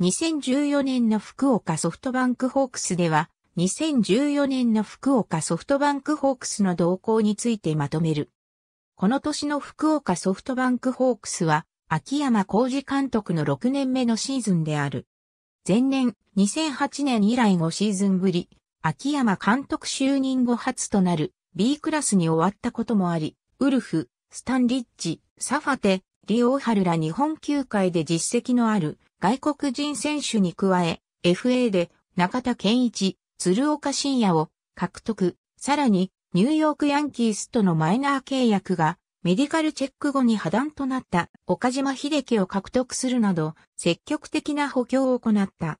2014年の福岡ソフトバンクホークスでは、2014年の福岡ソフトバンクホークスの動向についてまとめる。この年の福岡ソフトバンクホークスは、秋山浩二監督の6年目のシーズンである。前年、2008年以来5シーズンぶり、秋山監督就任後初となる B クラスに終わったこともあり、ウルフ、スタンリッジ、サファテ、リオーハルら日本球界で実績のある外国人選手に加え、FA で中田健一、鶴岡信也を獲得、さらにニューヨークヤンキースとのマイナー契約がメディカルチェック後に破断となった岡島秀樹を獲得するなど積極的な補強を行った。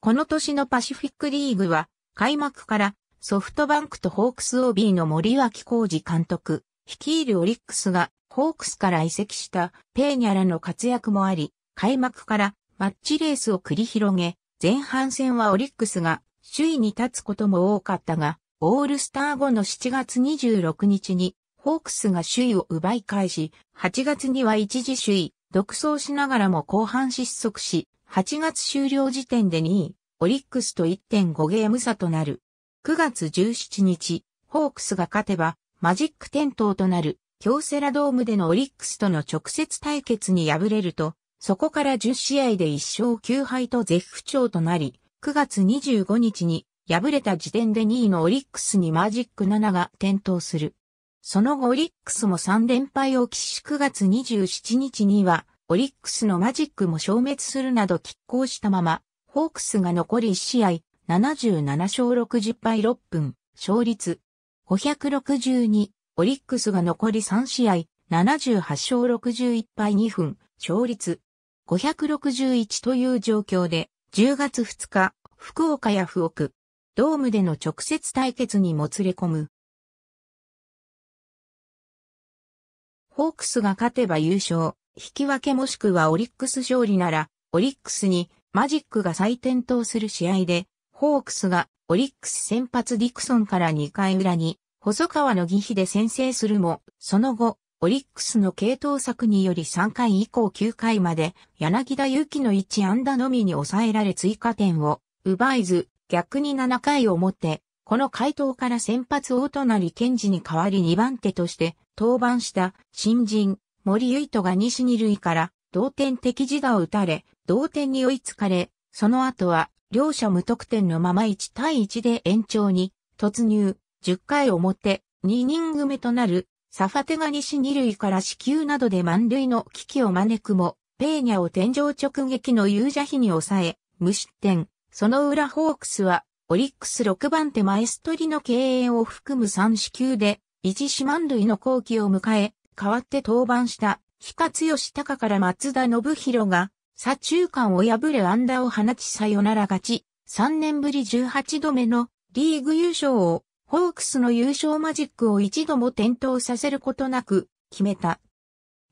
この年のパシフィックリーグは開幕からソフトバンクとホークス OB の森脇浩二監督、率いるオリックスがホークスから移籍したペーニャラの活躍もあり、開幕からマッチレースを繰り広げ、前半戦はオリックスが首位に立つことも多かったが、オールスター後の7月26日にホークスが首位を奪い返し、8月には一時首位、独走しながらも後半失速し、8月終了時点で2位、オリックスと1.5ゲーム差となる。9月17日、ホークスが勝てば、マジック点灯となる京セラドームでのオリックスとの直接対決に敗れると、そこから10試合で1勝9敗と絶不調となり、9月25日に敗れた時点で2位のオリックスにマジック7が点灯する。その後オリックスも3連敗を喫し9月27日には、オリックスのマジックも消滅するなど拮抗したまま、ホークスが残り1試合、77勝60敗6分、勝率562、オリックスが残り3試合、78勝61敗2分、勝率561という状況で、10月2日、福岡や福岡、ドームでの直接対決にもつれ込む。ホークスが勝てば優勝、引き分けもしくはオリックス勝利なら、オリックスにマジックが再点灯する試合で、ホークスがオリックス先発ディクソンから2回裏に、細川の義比で先制するも、その後、オリックスの系統策により3回以降9回まで、柳田悠岐の1安打のみに抑えられ追加点を奪えず、逆に7回表、この回答から先発大隣健治に代わり2番手として登板した新人森唯斗が西二塁から同点的自打を打たれ、同点に追いつかれ、その後は両者無得点のまま1対1で延長に突入、10回表、2イニング目となる、サファテが西二塁から死球などで満塁の危機を招くも、ペーニャを天井直撃のユ者比に抑え、無失点。その裏ホークスは、オリックス6番手マエストリの敬遠を含む3死球で、一四満塁の後期を迎え、代わって登板した、日勝吉高から松田信弘が、左中間を破れ安打を放ちサヨナラ勝ち、3年ぶり18度目のリーグ優勝を、ホークスの優勝マジックを一度も点灯させることなく決めた。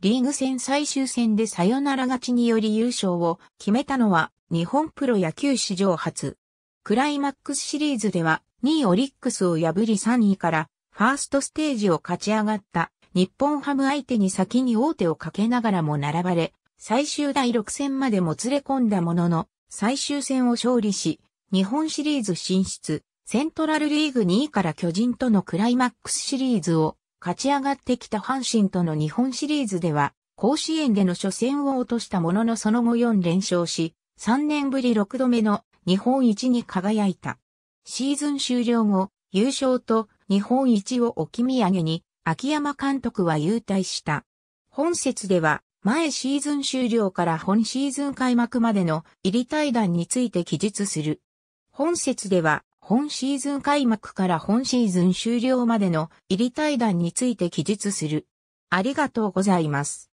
リーグ戦最終戦でサヨナラ勝ちにより優勝を決めたのは日本プロ野球史上初。クライマックスシリーズでは2位オリックスを破り3位からファーストステージを勝ち上がった日本ハム相手に先に大手をかけながらも並ばれ、最終第6戦までもつれ込んだものの、最終戦を勝利し、日本シリーズ進出、セントラルリーグ2位から巨人とのクライマックスシリーズを勝ち上がってきた阪神との日本シリーズでは、甲子園での初戦を落としたもののその後4連勝し、3年ぶり6度目の日本一に輝いた。シーズン終了後、優勝と日本一を置き土産に、秋山監督は優退した。本節では、前シーズン終了から本シーズン開幕までの入り対談について記述する。本節では、本シーズン開幕から本シーズン終了までの入り対談について記述する。ありがとうございます。